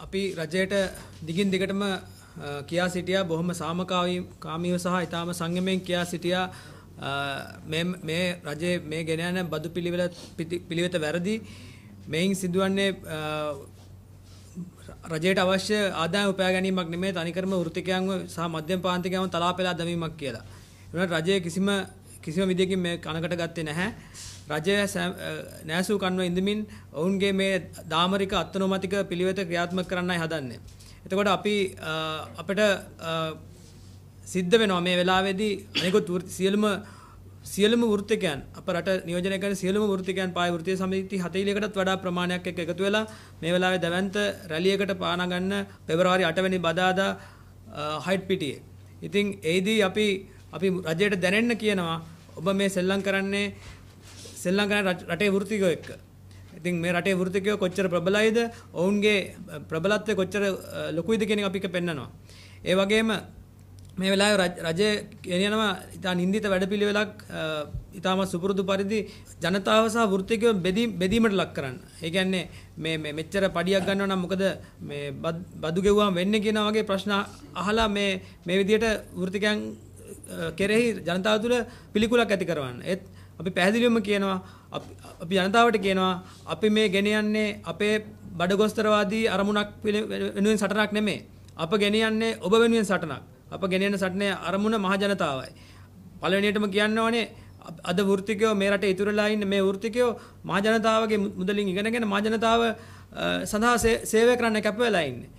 අපි රජයට දිගින් දිගටම කියා සිටියා බොහොම සාමකාමී කාමීව සහ ඊටාම සංයමයෙන් කියා සිටියා මේ මේ රජයේ මේ ගෙන යන බදු පිළිවෙල පිළිවෙත වැරදි මේන් සිදුවන්නේ රජයට අවශ්‍ය ආදායම් උපයා ගැනීමක් නෙමෙයි තනිකරම වෘත්තිකයන්ව සහ මධ්‍යම පාන්තිකයන්ව තලා පෙළා දැමීමක් කියලා. ඒනට රජයේ කිසිම කිසිම විදියකින් මේ කනකට ගත්තේ නැහැ. රජය නෑසූ කන්ව ඉඳමින් ඔවුන්ගේ මේ දාමරික අත්නොමතික පිළිවෙත ක්‍රියාත්මක කරන්නයි හදන්නේ. එතකොට අපි අපිට සිද්ධ වෙනවා මේ වෙලාවේදී අනිකුත් සියලුම සියලම ෘතිකයන් අප රට නියෝජනය කරන සියලම ෘතිකයන් පාය වෘත්තීය සමිති 40කටත් වඩා ප්‍රමාණයක් එක්ක එකතු වෙලා මේ වෙලාවේ දවැන්ත රැලියකට පාන ගන්න පෙබරවාරි 8 වෙනි බදාදා හයිට් පිටියේ. ඉතින් ඒදී අපි අපි රජයට දැනෙන්න කියනවා ඔබ මේ සෙල්ලම් කරන්නේ සෙල්ලම් කරන රටේ වෘත්තිකයෝ එක්ක. ඉතින් මේ රටේ වෘත්තිකයෝ කොච්චර ප්‍රබලයිද? ඔවුන්ගේ ප්‍රබලත්වය කොච්චර ලොකුයිද කියන එක අපි පෙන්නනවා. ඒ වගේම මේ වෙලාවේ රජය ගෙනියනවා ඉතා නින්දිත වැඩපිළිවෙලක් ඉතාම සුපුරුදු පරිදි ජනතාව සහ වෘත්තිකයෝ බෙදීමට ලක් කරන්න. ඒ කියන්නේ මේ මේ මෙච්චර පඩියක් ගන්නවා නම් මොකද මේ බදු ගෙවුවාම වෙන්නේ කියන වගේ ප්‍රශ්න අහලා මේ මේ විදියට වෘත්තිකයන් කෙරෙහි ජනතාව තුළ පිළිකුලක් ඇති කරවන්න. ඒත් අපි පැහැදිලිවම කියනවා අපි ජනතාවට කියනවා අපි මේ ගෙනියන්නේ අපේ බඩගොස්තරවාදී අරමුණක් වෙනුවෙන් සටනක් නෙමේ. අප ගෙනියන්නේ ඔබ වෙනුවෙන් සටනක්. අප ගෙනියන සටනේ අරමුණ මහජනතාවයි. පළවෙනියටම කියන්න ඕනේ අද වෘත්තිකයෝ මේ රටේ ඉතුරුලා ඉන්න මේ වෘත්තිකයෝ මහජනතාවගේ මුදලින් ඉගෙනගෙන මහජනතාව සඳහා සේවය කරන්න කැප වෙලා ඉන්නේ.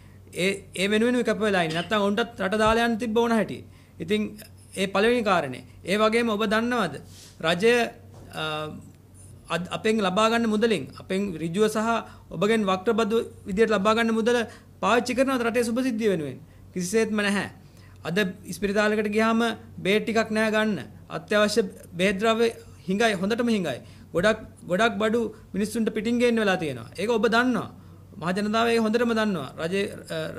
ඒ ඒ වෙනුවෙන් කැප වෙලා ඉන්නේ. නැත්තම් උන්ටත් රට දාලා යන්න තිබ්බ ඕන හැටි. ඉතින් ඒ පළවෙනි කාරණේ. ඒ වගේම ඔබ දන්නවද රජය අපෙන් ලබා ගන්න මුදලින් අපෙන් ඍජුව සහ ඔබගෙන් වක්‍රබදු විදියට ලබා ගන්න මුදල පාවිච්චි කරනවද රටේ සුභසිද්ධිය වෙනුවෙන්? කිසිසේත්ම නැහැ. අද ස්පිරිතාලයකට ගියාම බේත් ටිකක් නෑ ගන්න. අත්‍යවශ්‍ය බෙහෙත් ද්‍රව්‍ය හිඟයි හොඳටම හිඟයි. ගොඩක් ගොඩක් බඩු මිනිස්සුන්ට පිටින් ගේන්න වෙලා තියෙනවා. ඒක ඔබ දන්නවා. මහජනතාව ඒක හොඳටම දන්නවා. රජේ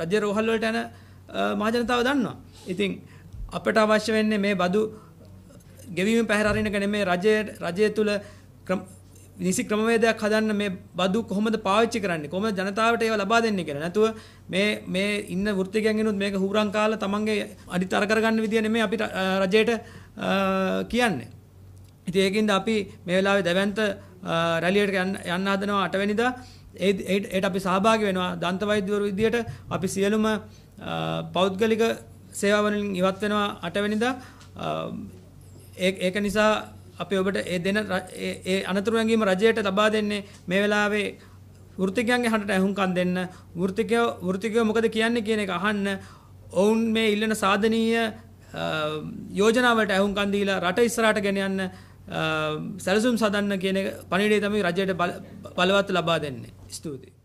රජේ රෝහල් වලට යන මහජනතාව දන්නවා. ඉතින් අපට අවශ්‍ය වෙන්නේ මේ බදු ගෙවීම පැහැර අරින එක නෙමේ රජයේ රජය තුල නිසි ක්‍රමවේදයක් හදන්න මේ බදු කොහොමද පාවිච්චි කරන්නේ කොහොමද ජනතාවට ඒව ලබා දෙන්නේ කියලා. නැතුව මේ මේ ඉන්න වෘත්තිකයන් ගෙනුත් මේක හුරං කාලා තමන්ගේ අඩිතර කරගන්න විදිය නෙමේ අපි රජයට කියන්නේ. ඉතින් ඒකින්ද අපි මේ වෙලාවේ දැවැන්ත රැලියට යන්න හදනවා අටවැනිදා. ඒට අපි සහභාගි වෙනවා දන්ත වෛද්‍යවරු විදියට අපි සියලුම පෞද්ගලික සේවාවලින් ඉවත් වෙනවා අටවැනිදා ඒක නිසා අපි ඔබට ඒ දෙන ඒ අනතුරු ඇඟීම රජයට ලබා දෙන්නේ මේ වෙලාවේ වෘත්තිකයන්ගේ හඬට ඇහුම්කන් දෙන්න වෘත්තිකයෝ වෘත්තිකයෝ මොකද කියන්නේ කියන එක අහන්න ඔවුන් මේ ඉල්ලන සාධනීය යෝජනාවට ඇහුම්කන් දීලා රට ඉස්සරහට ගෙන යන්න සැලසුම් සදන්න කියන පණිඩේ තමයි රජයට බලවත් ලබා දෙන්නේ. ස්තුතියි.